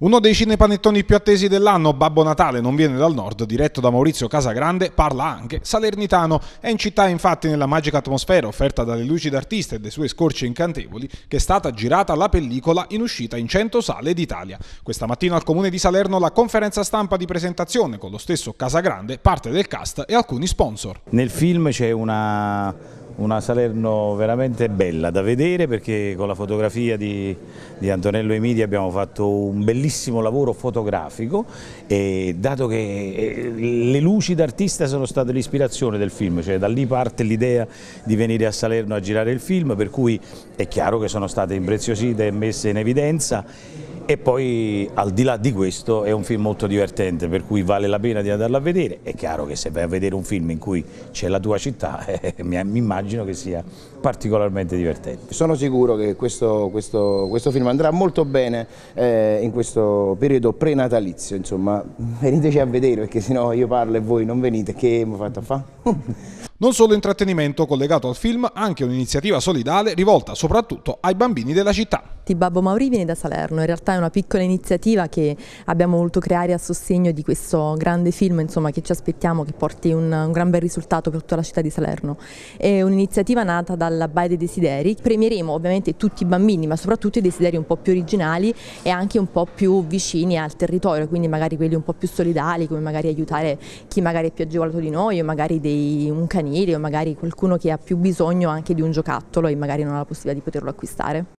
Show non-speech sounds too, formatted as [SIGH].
Uno dei cinepanettoni più attesi dell'anno, Babbo Natale non viene dal nord, diretto da Maurizio Casagrande, parla anche salernitano. È in città infatti nella magica atmosfera offerta dalle luci d'artista e dei suoi scorci incantevoli che è stata girata la pellicola in uscita in 100 sale d'Italia. Questa mattina al comune di Salerno la conferenza stampa di presentazione con lo stesso Casagrande, parte del cast e alcuni sponsor. Nel film c'è una una Salerno veramente bella da vedere perché con la fotografia di, di, Antonello Emilia abbiamo fatto un bellissimo lavoro fotografico e dato che eh, le luci d'artista sono state l'ispirazione del film, cioè da lì parte l'idea di venire a Salerno a girare il film per cui è chiaro che sono state impreziosite e messe in evidenza e poi al di là di questo è un film molto divertente per cui vale la pena di andarlo a vedere, è chiaro che se vai a vedere un film in cui c'è la tua città [LAUGHS] eh, mi immagino che sia particolarmente divertente. Sono sicuro che questo, questo, questo film andrà molto bene eh, in questo periodo prenatalizio, insomma veniteci a vedere perché sennò io parlo e voi non venite, che mi fatto a fare? [LAUGHS] Non solo intrattenimento, collegato al film anche un'iniziativa solidale rivolta soprattutto ai bambini della città. Di Babbo Mauri viene da Salerno, in realtà è una piccola iniziativa che abbiamo voluto creare a sostegno di questo grande film insomma, che ci aspettiamo che porti un, un gran bel risultato per tutta la città di Salerno. È un'iniziativa nata dalla Baia dei Desideri, premieremo ovviamente tutti i bambini ma soprattutto i desideri un po' più originali e anche un po' più vicini al territorio, quindi magari quelli un po' più solidali come magari aiutare chi magari è più agevolato di noi o magari dei, un canino famiglie o magari qualcuno che ha più bisogno anche di un giocattolo e magari non ha la possibilità di poterlo acquistare.